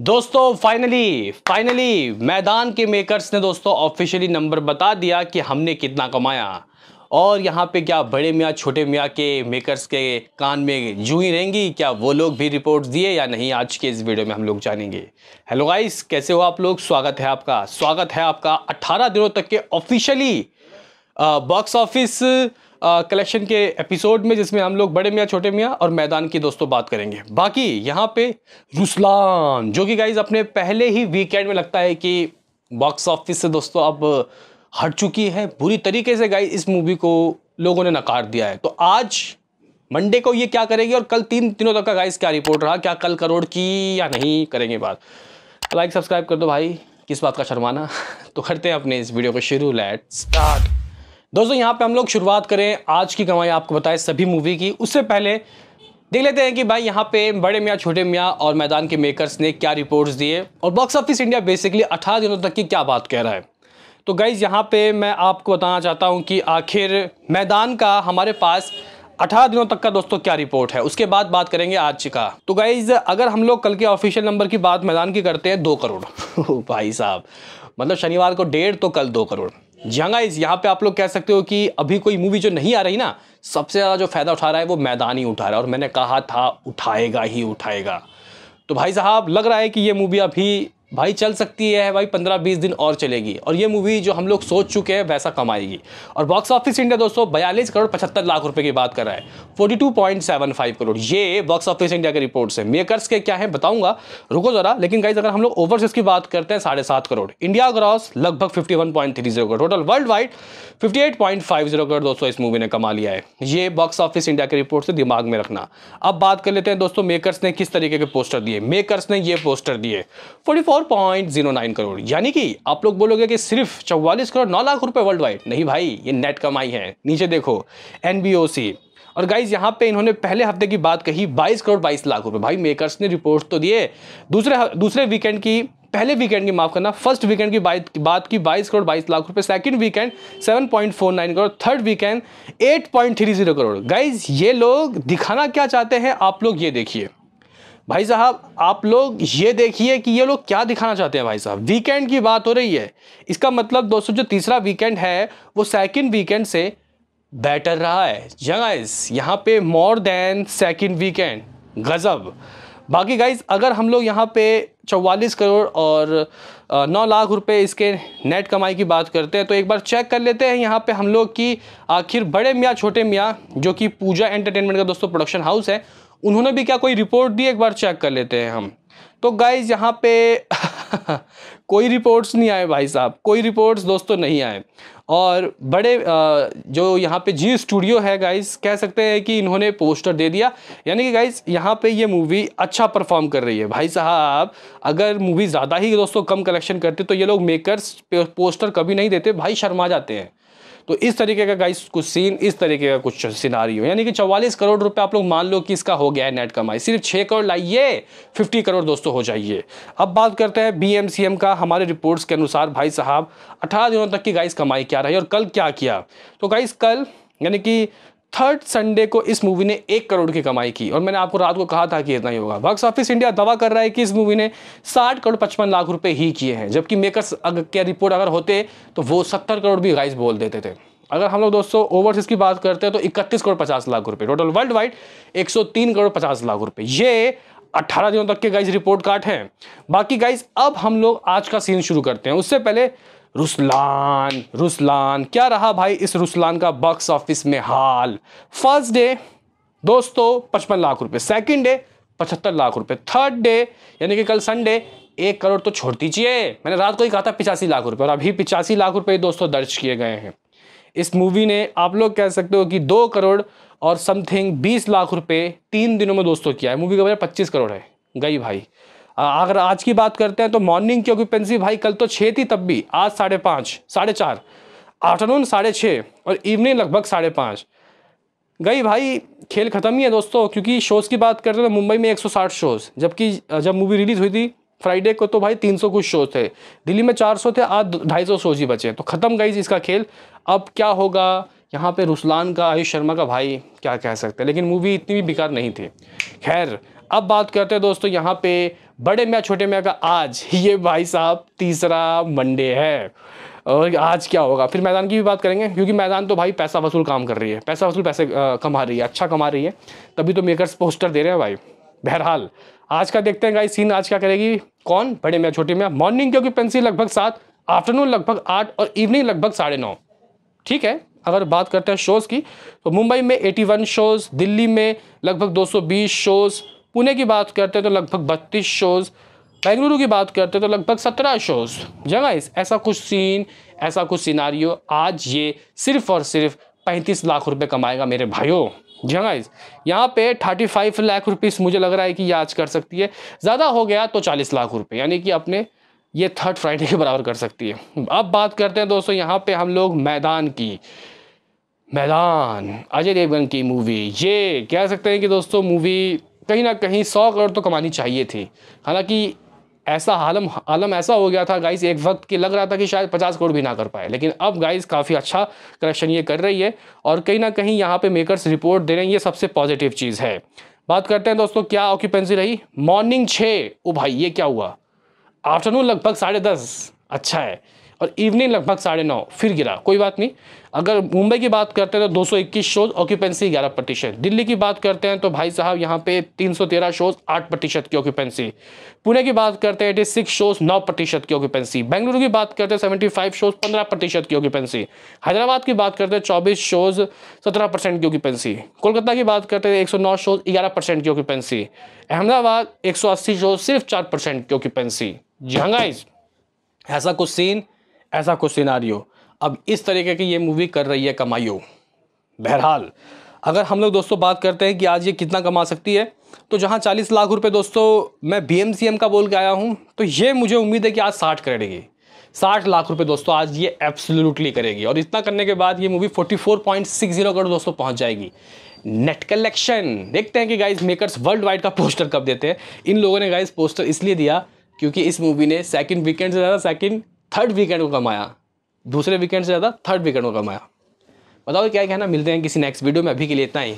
दोस्तों finally finally मैदान के मेकर्स ने दोस्तों ऑफिशियली नंबर बता दिया कि हमने कितना कमाया और यहाँ पे क्या बड़े मियाँ छोटे मियाँ के मेकर्स के कान में जू ही रहेंगी क्या वो लोग भी रिपोर्ट्स दिए या नहीं आज के इस वीडियो में हम लोग जानेंगे हेलो गाइस कैसे हो आप लोग स्वागत है आपका स्वागत है आपका 18 दिनों तक के ऑफिशियली बॉक्स ऑफिस कलेक्शन के एपिसोड में जिसमें हम लोग बड़े मियाँ छोटे मियाँ और मैदान की दोस्तों बात करेंगे बाकी यहाँ पे रुसलान जो कि गाइज अपने पहले ही वीकेंड में लगता है कि बॉक्स ऑफिस से दोस्तों अब हट चुकी है बुरी तरीके से गाइज इस मूवी को लोगों ने नकार दिया है तो आज मंडे को ये क्या करेगी और कल तीन दिनों तक का गाइज क्या रिपोर्ट रहा क्या कल करोड़ की या नहीं करेंगे बात लाइक तो सब्सक्राइब कर दो भाई किस बात का शर्माना तो करते हैं अपने इस वीडियो को शुरू लेट स्टार्ट दोस्तों यहाँ पे हम लोग शुरुआत करें आज की कमाई आपको बताएं सभी मूवी की उससे पहले देख लेते हैं कि भाई यहाँ पे बड़े मियाँ छोटे मियाँ और मैदान के मेकर्स ने क्या रिपोर्ट्स दिए और बॉक्स ऑफिस इंडिया बेसिकली 18 दिनों तक की क्या बात कह रहा है तो गाइज यहाँ पे मैं आपको बताना चाहता हूँ कि आखिर मैदान का हमारे पास अठारह दिनों तक का दोस्तों क्या रिपोर्ट है उसके बाद बात करेंगे आज का तो गाइज अगर हम लोग कल के ऑफिशियल नंबर की बात मैदान की करते हैं दो करोड़ भाई साहब मतलब शनिवार को डेढ़ तो कल दो करोड़ जी यहाँ पे आप लोग कह सकते हो कि अभी कोई मूवी जो नहीं आ रही ना सबसे ज़्यादा जो फ़ायदा उठा रहा है वो मैदानी उठा रहा है और मैंने कहा था उठाएगा ही उठाएगा तो भाई साहब लग रहा है कि ये मूवी अभी भाई चल सकती है भाई पंद्रह बीस दिन और चलेगी और ये मूवी जो हम लोग सोच चुके हैं वैसा कमाएगी और बॉक्स ऑफिस इंडिया दोस्तों बयालीस करोड़ पचहत्तर लाख रुपए की बात कर रहा है forty two point seven five crore ये बॉक्स ऑफिस इंडिया के रिपोर्ट से मेकर्स के क्या है बताऊंगा रुको जरा लेकिन गाइज अगर हम लोग ओवरसीज की बात करते हैं साढ़े सात करोड़ इंडिया ग्रॉस लगभग fifty one point three zero crore total worldwide fifty eight point five zero crore दोस्तों इस मूवी ने कमा लिया है ये बॉक्स ऑफिस इंडिया के रिपोर्ट से दिमाग में रखना अब बात कर लेते हैं दोस्तों मेकर्स ने किस तरीके के पोस्टर दिए मेकर्स ने ये पोस्टर दिए फोर्टी 4.09 करोड़ यानी कि आप लोग बोलोगे कि सिर्फ चौवालीस करोड़ नौ लाख रुपए वर्ल्ड वाइड नहीं भाई ये नेट कमाई है नीचे देखो एन और गाइज यहाँ पे इन्होंने पहले हफ्ते की बात कही 22 करोड़ 22 लाख रुपए भाई मेकर्स ने रिपोर्ट तो दिए दूसरे दूसरे वीकेंड की पहले वीकेंड की माफ करना फर्स्ट वीकेंड की बात की 22 करोड़ 22 लाख रुपए second weekend 7.49 crore third weekend 8.30 crore guys ये लोग दिखाना क्या चाहते हैं आप लोग ये देखिए भाई साहब आप लोग ये देखिए कि ये लोग क्या दिखाना चाहते हैं भाई साहब वीकेंड की बात हो रही है इसका मतलब दोस्तों जो तीसरा वीकेंड है वो सेकंड वीकेंड से बेटर रहा है जगाइज यहाँ पे मोर देन सेकंड वीकेंड गज़ब बाकी गाइज अगर हम लोग यहाँ पे 44 करोड़ और नौ लाख रुपए इसके नेट कमाई की बात करते हैं तो एक बार चेक कर लेते हैं यहाँ पे हम लोग की आखिर बड़े मियाँ छोटे मियाँ जो कि पूजा एंटरटेनमेंट का दोस्तों प्रोडक्शन हाउस है उन्होंने भी क्या कोई रिपोर्ट दी एक बार चेक कर लेते हैं हम तो गाइज यहाँ पे कोई रिपोर्ट्स नहीं आए भाई साहब कोई रिपोर्ट्स दोस्तों नहीं आए और बड़े जो यहाँ पे जी स्टूडियो है गाइज़ कह सकते हैं कि इन्होंने पोस्टर दे दिया यानी कि गाइज़ यहाँ पे ये मूवी अच्छा परफॉर्म कर रही है भाई साहब अगर मूवी ज़्यादा ही दोस्तों कम कलेक्शन करते तो ये लोग मेकर्स पोस्टर कभी नहीं देते भाई शर्मा जाते हैं तो इस तरीके का गाइस कुछ सीन इस तरीके का कुछ सिनारी यानी कि चौवालीस करोड़ रुपए आप लोग मान लो कि इसका हो गया है नेट कमाई सिर्फ छः करोड़ लाइए फिफ्टी करोड़ दोस्तों हो जाइए अब बात करते हैं बी का हमारे रिपोर्ट्स के अनुसार भाई साहब अठारह दिनों तक की गाइस कमाई क्या रही और कल क्या किया तो गाइस कल यानी कि थर्ड संडे को इस मूवी ने एक करोड़ की कमाई की और मैंने आपको रात को कहा था कि इतना ही होगा बॉक्स ऑफिस इंडिया दवा कर रहा है कि इस मूवी ने 60 करोड़ पचपन लाख रुपए ही किए हैं जबकि मेकर्स के रिपोर्ट अगर होते तो वो 70 करोड़ भी गाइस बोल देते थे अगर हम लोग दोस्तों ओवरसीज की बात करते हैं तो इकतीस करोड़ पचास लाख रुपये टोटल वर्ल्ड वाइड एक करोड़ पचास लाख रुपये ये अट्ठारह दिनों तक के गाइज रिपोर्ट कार्ड हैं बाकी गाइज अब हम लोग आज का सीन शुरू करते हैं उससे पहले रुसलान रुसलान क्या रहा भाई इस रुस्लान का बॉक्स ऑफिस में हाल फर्स्ट डे दोस्तों पचपन लाख रुपए सेकंड डे पचहत्तर लाख रुपए थर्ड डे यानी कि कल संडे एक करोड़ तो छोड़ दीजिए मैंने रात को ही कहा था पिचासी लाख रुपए और अभी पिचासी लाख रुपए दोस्तों दर्ज किए गए हैं इस मूवी ने आप लोग कह सकते हो कि दो करोड़ और समथिंग बीस लाख रुपए तीन दिनों में दोस्तों किया है मूवी का बजट पच्चीस करोड़ है गई भाई अगर आज की बात करते हैं तो मॉर्निंग की ऑक्यूपेंसी भाई कल तो छः थी तब भी आज साढ़े पाँच साढ़े चार आफ्टरनून साढ़े छः और इवनिंग लगभग साढ़े पाँच गई भाई खेल ख़त्म ही है दोस्तों क्योंकि शोज़ की बात करते हैं तो मुंबई में 160 शोज़ जबकि जब मूवी रिलीज़ हुई थी फ्राइडे को तो भाई 300 कुछ शोज़ थे दिल्ली में 400 थे आज ढाई शोज़ ही बचे तो ख़त्म गई इसका खेल अब क्या होगा यहाँ पे रुसलान का आयुष शर्मा का भाई क्या कह सकते हैं लेकिन मूवी इतनी भी बेकार नहीं थी खैर अब बात करते हैं दोस्तों यहाँ पे बड़े मियाँ छोटे मियाँ का आज ये भाई साहब तीसरा मंडे है और आज क्या होगा फिर मैदान की भी बात करेंगे क्योंकि मैदान तो भाई पैसा वसूल काम कर रही है पैसा वसूल पैसे कमा रही है अच्छा कमा रही है तभी तो मेकर्स पोस्टर दे रहे हैं भाई बहरहाल आज का देखते हैं गाई सीन आज क्या करेगी कौन बड़े मियाँ छोटे मियाँ मॉर्निंग क्योंकि पेंसिल लगभग सात आफ्टरनून लगभग आठ और इवनिंग लगभग साढ़े नौ ठीक है अगर बात करते हैं शोज़ की तो मुंबई में 81 शोज़ दिल्ली में लगभग 220 शोज़ पुणे की बात करते हैं तो लगभग बत्तीस शोज़ बेंगलुरु की बात करते हैं तो लगभग सत्रह शोज़ जमाइस ऐसा कुछ सीन ऐसा कुछ सिनारियो आज ये सिर्फ और सिर्फ पैंतीस लाख रुपए कमाएगा मेरे भाइयों जमाइस यहाँ पे थर्टी फाइव लाख रुपीस मुझे लग रहा है कि ये आज कर सकती है ज़्यादा हो गया तो चालीस लाख रुपये यानी कि अपने ये थर्ड फ्राइडे के बराबर कर सकती है अब बात करते हैं दोस्तों यहाँ पर हम लोग मैदान की मैदान अजय देवगन की मूवी ये कह सकते हैं कि दोस्तों मूवी कहीं ना कहीं सौ करोड़ तो कमानी चाहिए थी हालांकि ऐसा आलम आलम ऐसा हो गया था गाइस एक वक्त के लग रहा था कि शायद पचास करोड़ भी ना कर पाए लेकिन अब गाइस काफ़ी अच्छा करेक्शन ये कर रही है और कहीं ना कहीं यहाँ पे मेकर्स रिपोर्ट दे रहे हैं ये सबसे पॉजिटिव चीज़ है बात करते हैं दोस्तों क्या ऑक्यूपेंसी रही मॉर्निंग छः ओ भाई ये क्या हुआ आफ्टरनून लगभग साढ़े दस अच्छा है और इवनिंग लगभग साढ़े नौ फिर गिरा कोई बात नहीं अगर मुंबई की बात करते हैं तो 221 शोज ऑक्यूपेंसी ग्यारह प्रतिशत दिल्ली की बात करते हैं तो भाई साहब यहाँ पे 313 शोज 8 प्रतिशत की ऑक्यूपेंसी पुणे की बात करते हैं एटी सिक्स शोज नौ प्रतिशत की ऑक्यूपेंसी बेंगलुरु की बात करते हैं सेवेंटी फाइव शोज पंद्रह प्रतिशत की ऑक्यूपेंसी हैदराबाद की बात करते हैं चौबीस शोज सत्रह परसेंट की ऑक्यूपेंसी कोलकाता की बात करते हैं एक सौ नौ शोज ग्यारह परसेंट की ऑक्यूपेंसी अहमदाबाद एक सौ अस्सी शोज सिर्फ चार परसेंट की ऑक्यूपेंसी जी हाँ गाइज ऐसा कुछ सीन ऐसा कुछ सिनारियो अब इस तरीके की ये मूवी कर रही है कमाइयो बहरहाल अगर हम लोग दोस्तों बात करते हैं कि आज ये कितना कमा सकती है तो जहाँ चालीस लाख रुपए दोस्तों मैं बी का बोल के आया हूँ तो ये मुझे उम्मीद है कि आज साठ करेगी साठ लाख रुपए दोस्तों आज ये एब्सोल्युटली करेगी और इतना करने के बाद ये मूवी 44.60 करोड़ दोस्तों पहुंच जाएगी नेट कलेक्शन देखते हैं कि गाइज मेकर्स वर्ल्ड वाइड का पोस्टर कब देते हैं इन लोगों ने गाइज पोस्टर इसलिए दिया क्योंकि इस मूवी ने सेकंड वीकेंड से ज़्यादा सेकंड थर्ड वीकेंड को कमाया दूसरे वीकेंड से ज़्यादा थर्ड वीकेंड को कमाया बताओ क्या कहना मिलते हैं किसी नेक्स्ट वीडियो में अभी के लिए इतना ही